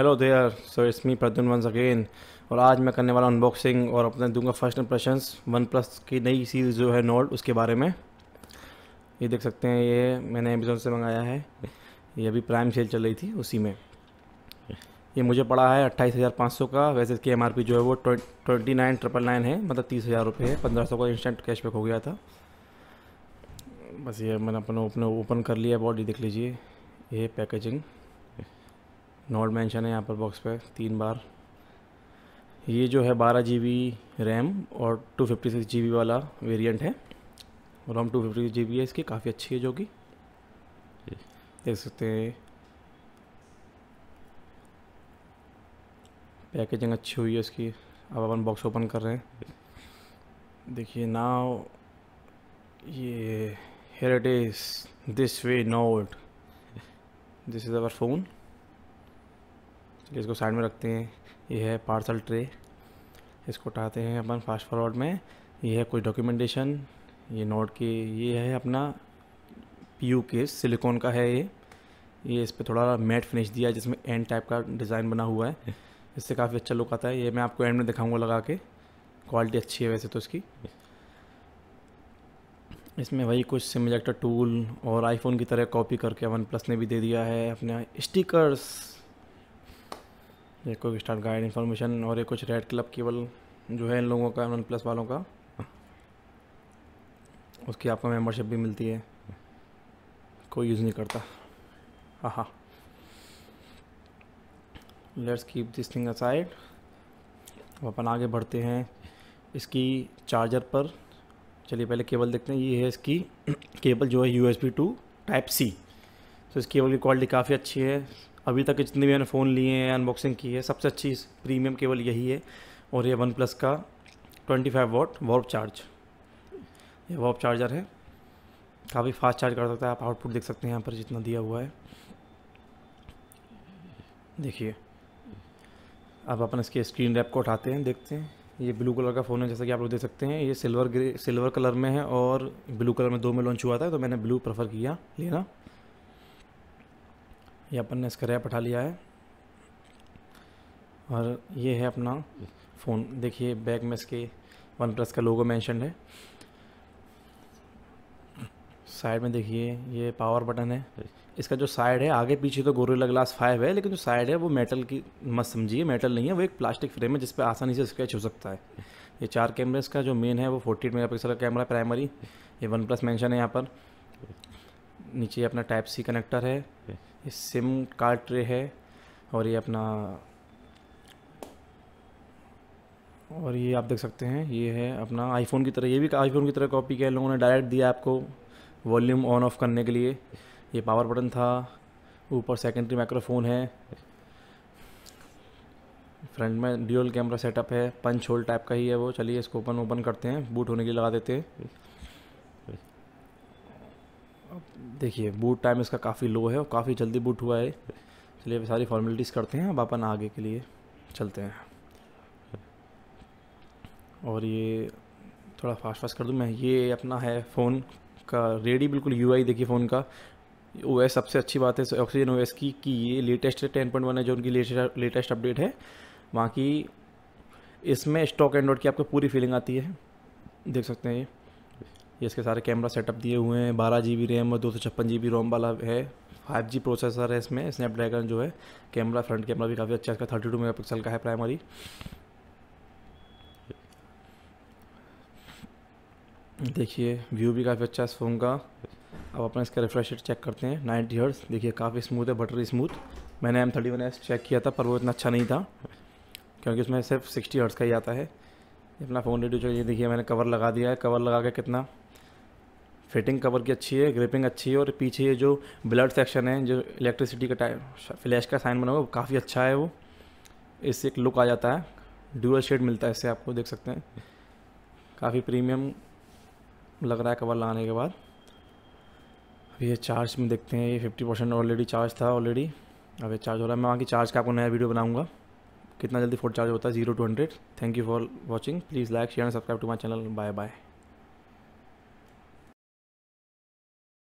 hello there so it's me Pradyun once again और आज मैं करने वाला अनबॉक्सिंग और अपने दूंगा फर्स्ट इंप्रेशंस वन प्लस की नई सीरीज़ जो है नोट उसके बारे में ये देख सकते हैं ये मैंने अमेज़ोन से मंगाया है ये अभी प्राइम सेल चल रही थी उसी में ये मुझे पड़ा है अट्ठाईस हज़ार पाँच सौ का वैसे इसकी एम जो है वो ट्वेंटी नाइन ट्रिपल नाइन है मतलब तीस हज़ार रुपये है पंद्रह सौ का इंस्टेंट कैशबैक हो गया था बस ये मैंने अपने ओपन ओपन कर लिया बॉडी देख लीजिए ये पैकेजिंग नॉट मेंशन है यहाँ पर बॉक्स पे तीन बार ये जो है बारह जी रैम और टू फिफ्टी सिक्स जी वाला वेरिएंट है रोम टू फिफ्टी जी है इसकी काफ़ी अच्छी है जो कि देख सकते हैं पैकेजिंग अच्छी हुई है इसकी अब अपन बॉक्स ओपन कर रहे हैं देखिए नाव ये heritage this way note this is our phone चलिए इसको साइड में रखते हैं ये है पार्सल ट्रे इसको उठाते हैं अपन फास्ट फॉरवर्ड में ये है कुछ डॉक्यूमेंटेशन ये नोट के ये है अपना पी यू केस सिलिकॉन का है ये ये इस पर थोड़ा मैट फिनिश दिया है जिसमें एंड टाइप का डिज़ाइन बना हुआ है इससे काफ़ी अच्छा लुक आता है ये मैं आपको एंड में दिखाऊंगा लगा के क्वालिटी अच्छी है वैसे तो इसकी इसमें वही कुछ सिम इजेक्टर टूल और आईफोन की तरह कॉपी करके वन प्लस ने भी दे दिया है अपने स्टिकर्स ये कोई स्टार्ट गाइड इन्फॉर्मेशन और ये कुछ रेड क्लब केबल जो है इन लोगों का वन प्लस वालों का उसकी आपको मेंबरशिप भी मिलती है कोई यूज़ नहीं करता हाँ हाँ let's keep this thing aside अब अपन आगे बढ़ते हैं इसकी चार्जर पर चलिए पहले केबल देखते हैं ये है इसकी केबल जो है U S to type C तो इस केबल की क्वालिटी काफ़ी अच्छी है अभी तक जितने भी मैंने फ़ोन लिए हैं अनबॉक्सिंग की है सबसे अच्छी प्रीमियम केवल यही है और ये वन प्लस का 25 फाइव वॉट वॉर्प चार्ज ये वॉर्प चार्जर है काफ़ी फास्ट चार्ज कर सकता है आप आउटपुट देख सकते हैं यहाँ पर जितना दिया हुआ है देखिए अब अपन इसके स्क्रीन रैप को उठाते हैं देखते हैं ये ब्लू कलर का फ़ोन है जैसा कि आप लोग देख सकते हैं ये सिल्वर ग्रे सिल्वर कलर में है और ब्लू कलर में दो में लॉन्च हुआ था तो मैंने ब्लू प्रेफर किया लेना ये अपन ने इसका रैप उठा लिया है और ये है अपना फ़ोन देखिए बैक में इसके वन प्लस का लोगो मैंशन है साइड में देखिए ये पावर बटन है इसका जो साइड है आगे पीछे तो गोरेला ग्लास फाइव है लेकिन जो साइड है वो मेटल की मत समझिए मेटल नहीं है वो एक प्लास्टिक फ्रेम है जिस पर आसानी से स्क्रैच हो सकता है ये चार कैमरे इसका जो मेन है वो फोर्टी एट मेगा पिक्सल का कैमरा प्राइमरी ये वन प्लस मैंशन है यहाँ पर नीचे अपना टाइप सी कनेक्टर है ये सिम कार्ड ट्रे है और ये अपना और ये आप देख सकते हैं ये है अपना आईफोन की तरह ये भी आईफोन की तरह कॉपी किया लोगों ने डायरेक्ट दिया आपको वॉल्यूम ऑन ऑफ करने के लिए ये पावर बटन था ऊपर सेकेंडरी माइक्रोफोन है फ्रंट में ड्यूअल कैमरा सेटअप है पंच होल टाइप का ही है वो चलिए इसको ओपन ओपन करते हैं बूट होने के लिए लगा देते हैं देखिए बूट टाइम इसका काफ़ी लो है और काफ़ी जल्दी बूट हुआ है चलिए सारी फॉर्मेलिटीज़ करते हैं अब अपन आगे के लिए चलते हैं और ये थोड़ा फास्ट फास्ट कर दूँ मैं ये अपना है फ़ोन का रेडी बिल्कुल यूआई देखिए फ़ोन का ओ सबसे अच्छी बात है ऑक्सीजन ओ एस की कि ये लेटेस्ट टेन पॉइंट वन है जो उनकी लेटेस्ट अपडेट है बाकी इसमें स्टॉक एंड्रॉइड की आपको पूरी फीलिंग आती है देख सकते हैं ये ये इसके सारे कैमरा सेटअप दिए हुए हैं बारह जी बी रैम और दो सौ छप्पन जी बी रोम वाला है फाइव जी प्रोसेसर है इसमें स्नैपड्रैगन जो है कैमरा फ्रंट कैमरा भी काफ़ी अच्छा इसका थर्टी टू मेगा पिक्सल का है प्राइमरी देखिए व्यू भी काफ़ी अच्छा है इस फ़ोन का अब अपना इसका रिफ्रेश रेट चेक करते हैं नाइन्टी हर्ट्स देखिए काफ़ी स्मूथ है बटरी स्मूथ मैंने M thirty one S check किया था पर वो इतना अच्छा नहीं था क्योंकि उसमें सिर्फ सिक्सटी हर्ट्स का ही आता है अपना फ़ोन रेडियो चाहिए देखिए मैंने कवर लगा दिया है कवर लगा के कितना फिटिंग कवर की अच्छी है ग्रिपिंग अच्छी है और पीछे ये जो ब्लड सेक्शन है जो इलेक्ट्रिसिटी का टाइप फ्लैश का साइन बना हुआ काफ़ी अच्छा है वो इससे एक लुक आ जाता है ड्यूअल शेड मिलता है इससे आपको देख सकते हैं काफ़ी प्रीमियम लग रहा है कवर लगाने के बाद अब ये चार्ज में देखते हैं ये फिफ्टी परसेंट ऑलरेडी चार्ज था ऑलरेडी अब ये चार्ज हो रहा है मैं वहाँ की चार्ज का आपको नया वीडियो बनाऊँगा कितना जल्दी फोन चार्ज होता है zero to hundred thank you for watching please like share and subscribe to my channel bye bye